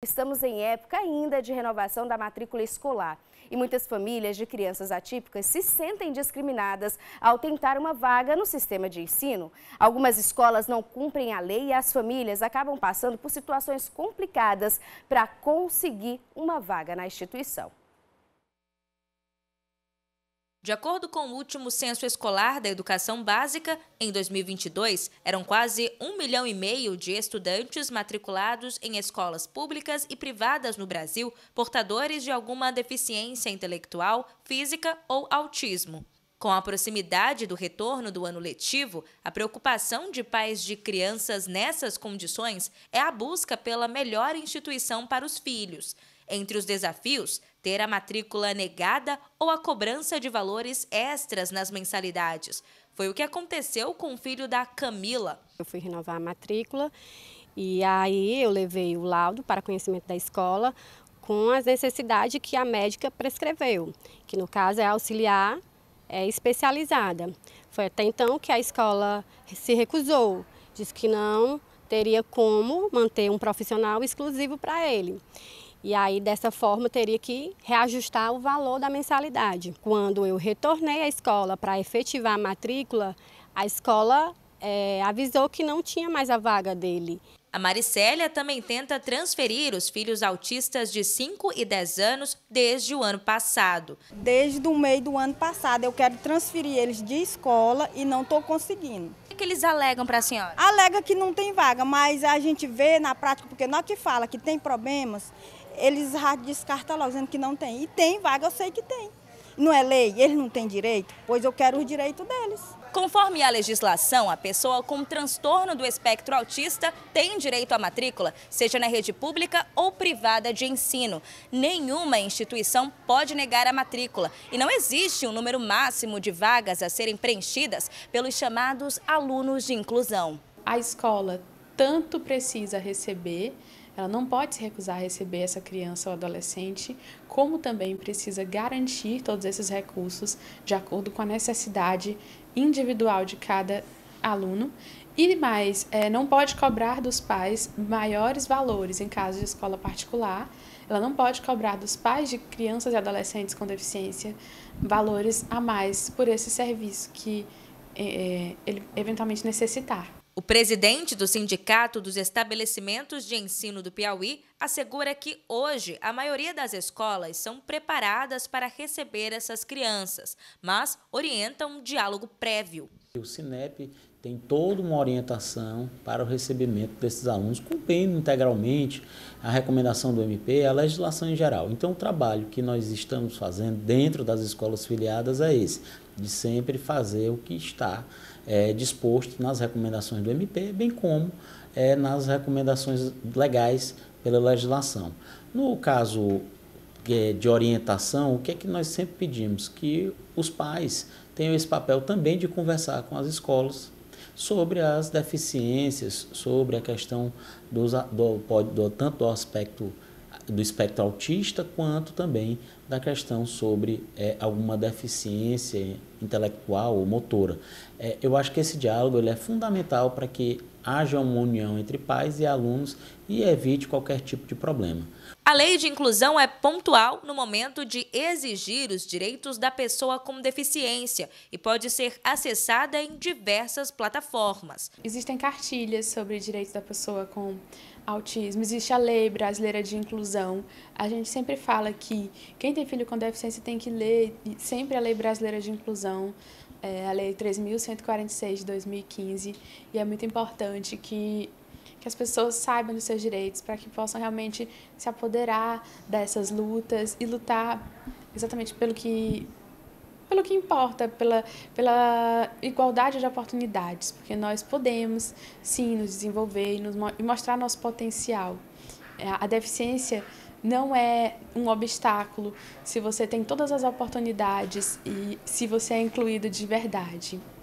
Estamos em época ainda de renovação da matrícula escolar e muitas famílias de crianças atípicas se sentem discriminadas ao tentar uma vaga no sistema de ensino. Algumas escolas não cumprem a lei e as famílias acabam passando por situações complicadas para conseguir uma vaga na instituição. De acordo com o último censo escolar da educação básica, em 2022, eram quase um milhão e meio de estudantes matriculados em escolas públicas e privadas no Brasil, portadores de alguma deficiência intelectual, física ou autismo. Com a proximidade do retorno do ano letivo, a preocupação de pais de crianças nessas condições é a busca pela melhor instituição para os filhos. Entre os desafios, ter a matrícula negada ou a cobrança de valores extras nas mensalidades. Foi o que aconteceu com o filho da Camila. Eu fui renovar a matrícula e aí eu levei o laudo para conhecimento da escola com as necessidades que a médica prescreveu, que no caso é auxiliar é, especializada. Foi até então que a escola se recusou, disse que não teria como manter um profissional exclusivo para ele. E aí, dessa forma, eu teria que reajustar o valor da mensalidade. Quando eu retornei à escola para efetivar a matrícula, a escola é, avisou que não tinha mais a vaga dele. A Maricélia também tenta transferir os filhos autistas de 5 e 10 anos desde o ano passado. Desde o meio do ano passado eu quero transferir eles de escola e não estou conseguindo. O que eles alegam para a senhora? Alega que não tem vaga, mas a gente vê na prática, porque nós é que fala que tem problemas, eles descartam lá, dizendo que não tem. E tem vaga, eu sei que tem. Não é lei, eles não têm direito, pois eu quero o direito deles. Conforme a legislação, a pessoa com transtorno do espectro autista tem direito à matrícula, seja na rede pública ou privada de ensino. Nenhuma instituição pode negar a matrícula e não existe um número máximo de vagas a serem preenchidas pelos chamados alunos de inclusão. A escola tanto precisa receber ela não pode se recusar a receber essa criança ou adolescente, como também precisa garantir todos esses recursos de acordo com a necessidade individual de cada aluno e mais, é, não pode cobrar dos pais maiores valores em caso de escola particular. Ela não pode cobrar dos pais de crianças e adolescentes com deficiência valores a mais por esse serviço que é, é ele eventualmente necessitar. O presidente do Sindicato dos Estabelecimentos de Ensino do Piauí, assegura que hoje a maioria das escolas são preparadas para receber essas crianças, mas orientam um diálogo prévio. O Cinep tem toda uma orientação para o recebimento desses alunos, cumprindo integralmente a recomendação do MP, e a legislação em geral. Então, o trabalho que nós estamos fazendo dentro das escolas filiadas é esse, de sempre fazer o que está é, disposto nas recomendações do MP, bem como é, nas recomendações legais pela legislação. No caso é de orientação, o que é que nós sempre pedimos? Que os pais tenham esse papel também de conversar com as escolas sobre as deficiências, sobre a questão dos, do, do, tanto do aspecto do espectro autista quanto também da questão sobre é, alguma deficiência intelectual ou motora. É, eu acho que esse diálogo ele é fundamental para que haja uma união entre pais e alunos e evite qualquer tipo de problema. A lei de inclusão é pontual no momento de exigir os direitos da pessoa com deficiência e pode ser acessada em diversas plataformas. Existem cartilhas sobre direitos da pessoa com autismo, existe a Lei Brasileira de Inclusão. A gente sempre fala que quem tem filho com deficiência tem que ler sempre a Lei Brasileira de Inclusão, é, a Lei 3.146 de 2015, e é muito importante que que as pessoas saibam dos seus direitos, para que possam realmente se apoderar dessas lutas e lutar exatamente pelo que pelo que importa, pela, pela igualdade de oportunidades, porque nós podemos sim nos desenvolver e, nos, e mostrar nosso potencial. É, a deficiência não é um obstáculo se você tem todas as oportunidades e se você é incluído de verdade.